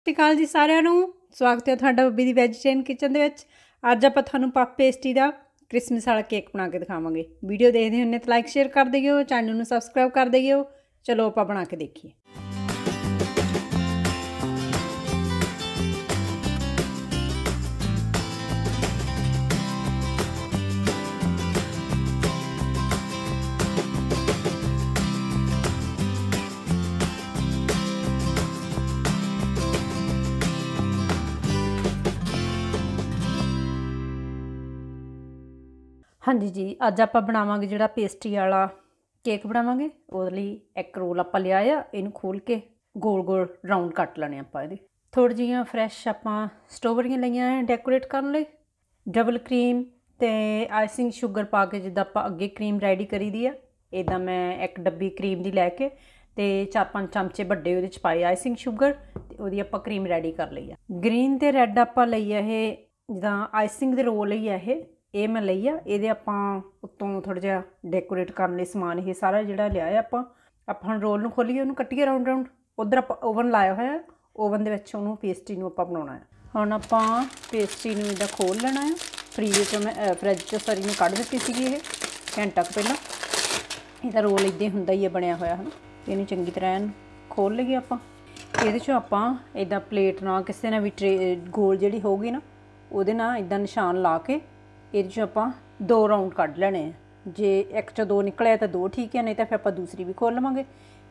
ਸਤਿ ਕਾਲ ਜੀ ਸਾਰਿਆਂ ਨੂੰ ਸਵਾਗਤ ਹੈ ਤੁਹਾਡਾ ਬੱਬੀ ਦੀ ਵੈਜੀਟੇਰੀਅਨ ਕਿਚਨ ਦੇ ਵਿੱਚ ਅੱਜ ਆਪਾਂ ਤੁਹਾਨੂੰ ਪਫ ਪੇਸਟੀ ਦਾ ਕ੍ਰਿਸਮਸ ਵਾਲਾ ਕੇਕ ਬਣਾ ਕੇ ਦਿਖਾਵਾਂਗੇ ਵੀਡੀਓ ਦੇਖਦੇ ਹੁੰਨੇ ਤਾਂ ਲਾਈਕ ਸ਼ੇਅਰ ਕਰ ਦਿਓ ਚੈਨਲ ਨੂੰ ਸਬਸਕ੍ਰਾਈਬ ਕਰ ਦਿਓ ਚਲੋ ਆਪਾਂ ਬਣਾ ਕੇ ਦੇਖੀਏ ਹਾਂਜੀ ਜੀ ਅੱਜ ਆਪਾਂ ਬਣਾਵਾਂਗੇ ਜਿਹੜਾ ਪੇਸਟਰੀ ਵਾਲਾ ਕੇਕ ਬਣਾਵਾਂਗੇ ਉਹਦੇ ਲਈ ਇੱਕ ਰੋਲ ਆਪਾਂ ਲਿਆ ਆ ਇਹਨੂੰ ਖੋਲ ਕੇ ਗੋਲ-ਗੋਲ ਰਾਉਂਡ ਕੱਟ ਲੈਣੇ ਆਪਾਂ ਇਹਦੇ ਥੋੜੀ ਜੀਆਂ ਫਰੈਸ਼ ਆਪਾਂ ਸਟ੍ਰੋਬਰੀਆਂ ਲਈਆਂ ਆ ਡੈਕੋਰੇਟ ਕਰਨ ਲਈ ਡਬਲ ਕਰੀਮ ਤੇ ਆਈਸਿੰਗ 슈ਗਰ ਪਾ ਕੇ ਜਿੱਦਾਂ ਆਪਾਂ ਅੱਗੇ ਕਰੀਮ ਰੈਡੀ ਕਰੀਦੀ ਆ ਇਦਾਂ ਮੈਂ ਇੱਕ ਡੱਬੀ ਕਰੀਮ ਦੀ ਲੈ ਕੇ ਤੇ ਚਾਰ ਪੰਜ ਚਮਚੇ ਵੱਡੇ ਉਹਦੇ ਚ ਪਾਏ ਆਈਸਿੰਗ 슈ਗਰ ਤੇ ਉਹਦੀ ਆਪਾਂ ਕਰੀਮ ਰੈਡੀ ਕਰ ਲਈ ਆ ਗ੍ਰੀਨ ਤੇ ਰੈੱਡ ਆਪਾਂ ਲਈ ਆ ਇਹ ਜਿੱਦਾਂ ਆਈਸਿੰਗ ਦੇ ਰੋਲ ਲਈ ਆ ਇਹ ਇਹ ਮੈਂ ਲਈ ਆ ਇਹਦੇ ਆਪਾਂ ਉੱਤੋਂ ਥੋੜਾ ਜਿਹਾ ਡੈਕੋਰੇਟ ਕਰਨ ਲਈ ਸਮਾਨ ਇਹ ਸਾਰਾ ਜਿਹੜਾ ਲਿਆ ਆ ਆਪਾਂ ਆਪਾਂ ਰੋਲ ਨੂੰ ਖੋਲੀਏ ਉਹਨੂੰ ਕੱਟੀਏ ਰਾਉਂਡ ਰਾਉਂਡ ਉਧਰ ਆਪਾਂ ਓਵਨ ਲਾਇਆ ਹੋਇਆ ਓਵਨ ਦੇ ਵਿੱਚ ਉਹਨੂੰ ਪੇਸਟੀ ਨੂੰ ਆਪਾਂ ਬਣਾਉਣਾ ਹੈ ਹੁਣ ਆਪਾਂ ਪੇਸਟੀ ਨੂੰ ਇਹਦਾ ਖੋਲ ਲੈਣਾ ਹੈ ਫ੍ਰੀਜ ਤੋਂ ਮੈਂ ਫ੍ਰਿਜ ਤੋਂ ਸਾਰੀ ਨੂੰ ਕੱਢ ਦਿੱਤੀ ਸੀਗੀ ਇਹ ਘੰਟਾ ਕੁ ਪਹਿਲਾਂ ਇਹਦਾ ਰੋਲ ਇਦਾਂ ਹੁੰਦਾ ਹੀ ਹੈ ਬਣਿਆ ਹੋਇਆ ਹਨ ਇਹਨੂੰ ਚੰਗੀ ਤਰ੍ਹਾਂ ਖੋਲ ਲਈਏ ਆਪਾਂ ਇਹਦੇ ਚੋਂ ਆਪਾਂ ਇਦਾਂ ਪਲੇਟ ਨਾਲ ਕਿਸੇ ਨਾਲ ਵੀ ਗੋਲ ਜਿਹੜੀ ਹੋਊਗੀ ਨਾ ਉਹਦੇ ਨਾਲ ਇਦਾਂ ਨਿਸ਼ਾਨ ਲਾ ਕੇ ਇਹਦੇ ਚੋਂ ਆਪਾਂ ਦੋ ਰਾਉਂਡ ਕੱਢ ਲੈਣੇ ਆ ਜੇ ਇੱਕ 'ਚ ਦੋ ਨਿਕਲੇ ਤਾਂ ਦੋ ਠੀਕ ਹੈ ਨਹੀਂ ਤਾਂ ਫਿਰ ਆਪਾਂ ਦੂਸਰੀ ਵੀ ਖੋਲ ਲਵਾਂਗੇ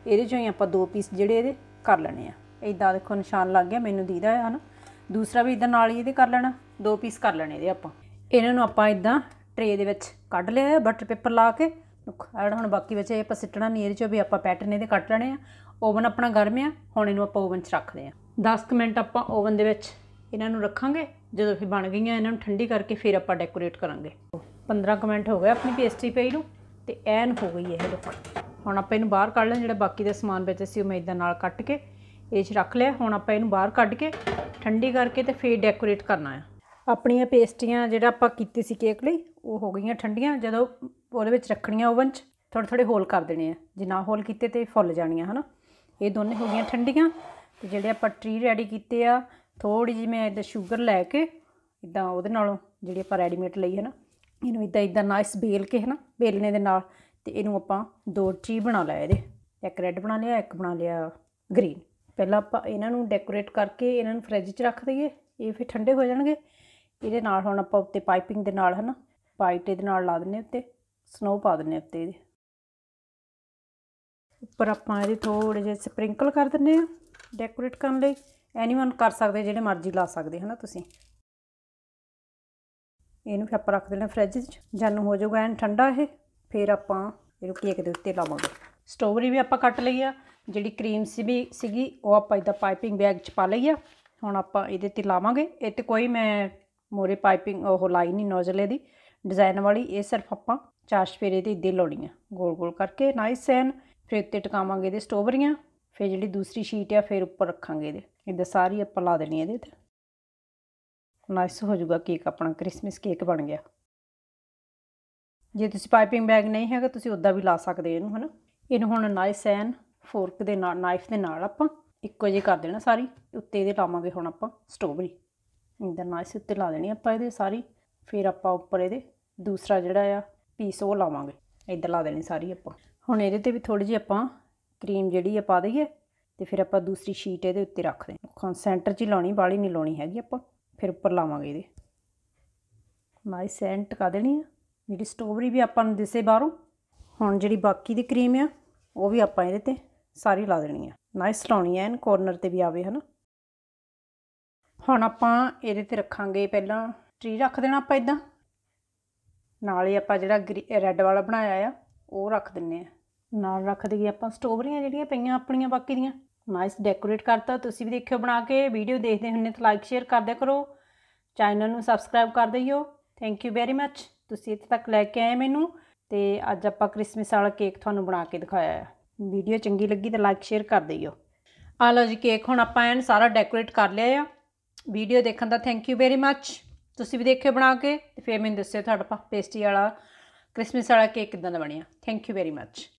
ਇਹਦੇ ਚੋਂ ਹੀ ਆਪਾਂ ਦੋ ਪੀਸ ਜਿਹੜੇ ਇਹਦੇ ਕਰ ਲੈਣੇ ਆ ਇਦਾਂ ਦੇਖੋ ਨਿਸ਼ਾਨ ਲੱਗ ਗਿਆ ਮੈਨੂੰ ਦੀਦਾ ਹੈ ਹਨਾ ਦੂਸਰਾ ਵੀ ਇਦਾਂ ਨਾਲ ਹੀ ਇਹਦੇ ਕਰ ਲੈਣਾ ਦੋ ਪੀਸ ਕਰ ਲੈਣੇ ਇਹਦੇ ਆਪਾਂ ਇਹਨਾਂ ਨੂੰ ਆਪਾਂ ਇਦਾਂ ਟਰੇ ਦੇ ਵਿੱਚ ਕੱਢ ਲਿਆ ਬਟਰ ਪੇਪਰ ਲਾ ਕੇ ਐਡ ਹੁਣ ਬਾਕੀ ਬਚੇ ਆਪਾਂ ਸਿੱਟਣਾ ਨਹੀਂ ਇਹਦੇ ਚੋਂ ਵੀ ਆਪਾਂ ਪੈਟਰਨ ਇਹਦੇ ਕੱਟ ਲੈਣੇ ਆ ਓਵਨ ਆਪਣਾ ਗਰਮ ਆ ਹੁਣ ਇਹਨੂੰ ਆਪਾਂ ਓਵਨ 'ਚ ਰੱਖਦੇ ਆ 10 ਮਿੰਟ ਆਪਾਂ ਓਵਨ ਦੇ ਵਿੱਚ ਇਹਨਾਂ ਨੂੰ ਰੱਖਾਂਗੇ ਜਦੋਂ ਫਿਰ ਬਣ ਗਈਆਂ ਇਹਨਾਂ ਨੂੰ ਠੰਡੀ ਕਰਕੇ ਫਿਰ ਆਪਾਂ ਡੈਕੋਰੇਟ ਕਰਾਂਗੇ 15 ਕਮੈਂਟ ਹੋ ਗਏ ਆਪਣੀ ਪੇਸਟਰੀ ਪਈ ਨੂੰ ਤੇ ਐਨ ਹੋ ਗਈ ਇਹ ਲੁੱਕ ਹੁਣ ਆਪਾਂ ਇਹਨੂੰ ਬਾਹਰ ਕੱਢ ਲੈਣਾ ਜਿਹੜਾ ਬਾਕੀ ਦਾ ਸਮਾਨ ਵਿੱਚ ਸੀ ਉਹ ਮੈਂ ਇਦਾਂ ਨਾਲ ਕੱਟ ਕੇ ਇਹ 'ਚ ਰੱਖ ਲਿਆ ਹੁਣ ਆਪਾਂ ਇਹਨੂੰ ਬਾਹਰ ਕੱਢ ਕੇ ਠੰਡੀ ਕਰਕੇ ਤੇ ਫਿਰ ਡੈਕੋਰੇਟ ਕਰਨਾ ਆ ਆਪਣੀਆਂ ਪੇਸਟਰੀਆਂ ਜਿਹੜਾ ਆਪਾਂ ਕੀਤੀ ਸੀ ਕੇਕ ਲਈ ਉਹ ਹੋ ਗਈਆਂ ਠੰਡੀਆਂ ਜਦੋਂ ਉਹਦੇ ਵਿੱਚ ਰੱਖਣੀਆਂ ਓਵਨ 'ਚ ਥੋੜੇ ਥੋੜੇ ਹੋਲ ਕਰ ਦੇਣੇ ਆ ਜੇ ਨਾ ਹੋਲ ਕੀਤੇ ਤੇ ਫੁੱਲ ਜਾਣੀਆਂ ਹਨਾ ਇਹ ਦੋਨੇ ਹੋ ਗਈਆਂ ਠੰਡੀਆਂ ਤੇ ਜਿਹੜੇ ਆਪਾਂ ਟ੍ਰੀ ਰੈਡੀ ਕੀਤੇ ਆ ਥੋੜੀ ਜਿਹੀ ਮੈਂ ਇਦਾਂ ਸ਼ੂਗਰ ਲੈ ਕੇ ਇਦਾਂ ਉਹਦੇ ਨਾਲੋਂ ਜਿਹੜੀ ਆਪਾਂ ਰੈਡੀਮੇਡ ਲਈ ਹੈ ਨਾ ਇਹਨੂੰ ਇਦਾਂ ਇਦਾਂ ਨਾਈਸ ਬੇਲ ਕੇ ਹੈ ਨਾ ਬੇਲਨੇ ਦੇ ਨਾਲ ਤੇ ਇਹਨੂੰ ਆਪਾਂ ਦੋ ਚੀ ਬਣਾ ਲਿਆ ਇਹਦੇ ਇੱਕ ਰੈੱਡ ਬਣਾ ਲਿਆ ਇੱਕ ਬਣਾ ਲਿਆ ਗ੍ਰੀਨ ਪਹਿਲਾਂ ਆਪਾਂ ਇਹਨਾਂ ਨੂੰ ਡੈਕੋਰੇਟ ਕਰਕੇ ਇਹਨਾਂ ਨੂੰ ਫ੍ਰਿਜ 'ਚ ਰੱਖ ਦਈਏ ਇਹ ਫਿਰ ਠੰਡੇ ਹੋ ਜਾਣਗੇ ਇਹਦੇ ਨਾਲ ਹੁਣ ਆਪਾਂ ਉੱਤੇ ਪਾਈਪਿੰਗ ਦੇ ਨਾਲ ਹਨਾ ਪਾਈਟੇ ਦੇ ਨਾਲ ਲਾ ਦਿੰਨੇ ਉੱਤੇ ਸਨੋ ਪਾ ਦਿੰਨੇ ਉੱਤੇ ਇਹਦੇ ਉੱਪਰ ਆਪਾਂ ਇਹਦੇ ਥੋੜੇ ਜਿਹਾ ਸਪ੍ਰਿੰਕਲ ਕਰ ਦਿੰਨੇ ਆ ਡੈਕੋਰੇਟ ਕਰਨ ਲਈ ਐਨੀਵਨ ਕਰ ਸਕਦੇ ਜਿਹੜੇ ਮਰਜ਼ੀ ਲਾ ਸਕਦੇ ਹਨਾ ਤੁਸੀਂ ਇਹਨੂੰ ਫਿਰ ਆਪਾਂ ਰੱਖ ਦੇਣਾ ਫ੍ਰਿਜ 'ਚ ਨੂੰ ਹੋ ਜਾਊਗਾ ਐਨ ਠੰਡਾ ਇਹ ਫਿਰ ਆਪਾਂ ਇਹਨੂੰ ਕੇਕ ਦੇ ਉੱਤੇ ਲਾਵਾਂਗੇ ਸਟ੍ਰੋਬਰੀ ਵੀ ਆਪਾਂ ਕੱਟ ਲਈ ਆ ਜਿਹੜੀ ਕਰੀਮ ਸੀ ਵੀ ਸੀਗੀ ਉਹ ਆਪਾਂ ਇਦਾਂ ਪਾਈਪਿੰਗ ਬੈਗ 'ਚ ਪਾ ਲਈ ਆ ਹੁਣ ਆਪਾਂ ਇਹਦੇ ਤੇ ਲਾਵਾਂਗੇ ਇਹ ਤੇ ਕੋਈ ਮੈਂ ਮੋਰੇ ਪਾਈਪਿੰਗ ਉਹ ਲਾਈ ਨਹੀਂ ਨੋਜ਼ਲੇ ਦੀ ਡਿਜ਼ਾਈਨ ਵਾਲੀ ਇਹ ਸਿਰਫ ਆਪਾਂ ਚਾਸ਼ਪੇਰੇ ਦੀ ਇੱਦੇ ਲਾਉਣੀ ਆ ਗੋਲ ਗੋਲ ਕਰਕੇ ਨਾਈਸ ਐਨ ਫਿਰ ਉੱਤੇ ਟਿਕਾਵਾਂਗੇ ਇਹਦੇ ਸਟ੍ਰੋਬਰੀਆਂ ਫਿਰ ਜਿਹੜੀ ਦੂਸਰੀ ਸ਼ੀਟ ਆ ਫਿਰ ਉੱਪਰ ਰੱਖਾਂਗੇ ਇਹਦੇ ਇਹਦੇ ਸਾਰੀ ਆਪਾਂ ਲਾ ਦੇਣੀ ਇਹਦੇ ਤੇ ਨਾਈਸ ਹੋ ਜਾਊਗਾ ਕੇਕ ਆਪਣਾ ਕ੍ਰਿਸਮਸ ਕੇਕ ਬਣ ਗਿਆ ਜੇ ਤੁਸੀਂ ਪਾਈਪਿੰਗ ਬੈਗ ਨਹੀਂ ਹੈਗਾ ਤੁਸੀਂ ਉਦਾਂ ਵੀ ਲਾ ਸਕਦੇ ਇਹਨੂੰ ਹਨਾ ਇਹਨੂੰ ਹੁਣ ਨਾਈਸ ਐਨ ਫੋਰਕ ਦੇ ਨਾਲ ਨਾਈਫ ਦੇ ਨਾਲ ਆਪਾਂ ਇੱਕੋ ਜਿਹੀ ਕਰ ਦੇਣਾ ਸਾਰੀ ਉੱਤੇ ਇਹਦੇ ਲਾਵਾਂਗੇ ਹੁਣ ਆਪਾਂ ਸਟ੍ਰੋਬਰੀ ਇੰਦਰ ਨਾਈਸ ਉੱਤੇ ਲਾ ਦੇਣੀ ਆਪਾਂ ਇਹਦੇ ਸਾਰੀ ਫਿਰ ਆਪਾਂ ਉੱਪਰ ਇਹਦੇ ਦੂਸਰਾ ਜਿਹੜਾ ਆ ਪੀਸ ਉਹ ਲਾਵਾਂਗੇ ਇੱਧਰ ਲਾ ਦੇਣੀ ਸਾਰੀ ਆਪਾਂ ਹੁਣ ਇਹਦੇ ਤੇ ਵੀ ਥੋੜੀ ਜਿਹੀ ਆਪਾਂ ਕਰੀਮ ਜਿਹੜੀ ਆ ਪਾ ਦਈਏ ਤੇ ਫਿਰ ਆਪਾਂ ਦੂਸਰੀ ਸ਼ੀਟ ਇਹਦੇ ਉੱਤੇ ਰੱਖ ਦੇਣੀ ਸੈਂਟਰ 'ਚ ਹੀ ਲਾਉਣੀ ਵਾਲੀ ਨਹੀਂ ਲਾਉਣੀ ਹੈਗੀ ਆਪਾਂ ਫਿਰ ਉੱਪਰ ਲਾਵਾਂਗੇ ਇਹਦੇ ਮਾਈ ਸੈਂਟ ਕਾ ਦੇਣੀ ਆ ਜਿਹੜੀ ਸਟੋਬਰੀ ਵੀ ਆਪਾਂ ਨੂੰ ਦਿਸੇ ਬਾਹਰੋਂ ਹੁਣ ਜਿਹੜੀ ਬਾਕੀ ਦੀ ਕਰੀਮ ਆ ਉਹ ਵੀ ਆਪਾਂ ਇਹਦੇ ਤੇ ਸਾਰੀ ਲਾ ਦੇਣੀ ਆ ਨਾਈਸ ਲਾਉਣੀ ਐ ਐਨ ਕੋਰਨਰ ਤੇ ਵੀ ਆਵੇ ਹਨਾ ਹੁਣ ਆਪਾਂ ਇਹਦੇ ਤੇ ਰੱਖਾਂਗੇ ਪਹਿਲਾਂ ਟ੍ਰੀ ਰੱਖ ਦੇਣਾ ਆਪਾਂ ਇਦਾਂ ਨਾਲ ਹੀ ਆਪਾਂ ਜਿਹੜਾ ਰੈੱਡ ਵਾਲਾ ਬਣਾਇਆ ਆ ਉਹ ਰੱਖ ਦਿੰਨੇ ਆ ਨਾਲ ਰੱਖ ਦਈਏ ਆਪਾਂ ਸਟੋਬਰੀਆਂ ਜਿਹੜੀਆਂ ਪਈਆਂ ਆਪਣੀਆਂ ਬਾਕੀ ਦੀਆਂ ਨਾਈਸ ਡੈਕੋਰੇਟ ਕਰਤਾ ਤੁਸੀਂ ਵੀ ਦੇਖਿਓ ਬਣਾ ਕੇ ਵੀਡੀਓ ਦੇਖਦੇ ਹੁੰਨੇ ਤਾਂ ਲਾਈਕ ਸ਼ੇਅਰ ਕਰਦੇ ਕਰੋ ਚੈਨਲ ਨੂੰ ਸਬਸਕ੍ਰਾਈਬ ਕਰ ਦਈਓ ਥੈਂਕ ਯੂ ਵੈਰੀ ਮੱਚ ਤੁਸੀਂ ਇੱਥੇ ਤੱਕ ਲੈ ਕੇ ਆਏ ਮੈਨੂੰ ਤੇ ਅੱਜ ਆਪਾਂ ਕ੍ਰਿਸਮਸ ਵਾਲਾ ਕੇਕ ਤੁਹਾਨੂੰ ਬਣਾ ਕੇ ਦਿਖਾਇਆ ਹੈ ਵੀਡੀਓ ਚੰਗੀ ਲੱਗੀ ਤਾਂ ਲਾਈਕ ਸ਼ੇਅਰ ਕਰ ਦਈਓ ਆ ਲਓ ਜੀ ਕੇਕ ਹੁਣ ਆਪਾਂ ਐਨ ਸਾਰਾ ਡੈਕੋਰੇਟ ਕਰ ਲਿਆ ਆ ਵੀਡੀਓ ਦੇਖਣ ਦਾ ਥੈਂਕ ਯੂ ਵੈਰੀ ਮੱਚ ਤੁਸੀਂ ਵੀ ਦੇਖਿਓ ਬਣਾ ਕੇ ਤੇ ਫੇਰ ਮੈਨੂੰ ਦੱਸਿਓ ਤੁਹਾਡਾ ਪੇਸਟੀ ਵਾਲਾ ਕ੍ਰਿਸਮਸ ਵਾਲਾ ਕੇਕ ਕਿਦਾਂ ਦਾ ਬਣਿਆ ਥੈਂਕ ਯੂ ਵੈਰੀ ਮੱਚ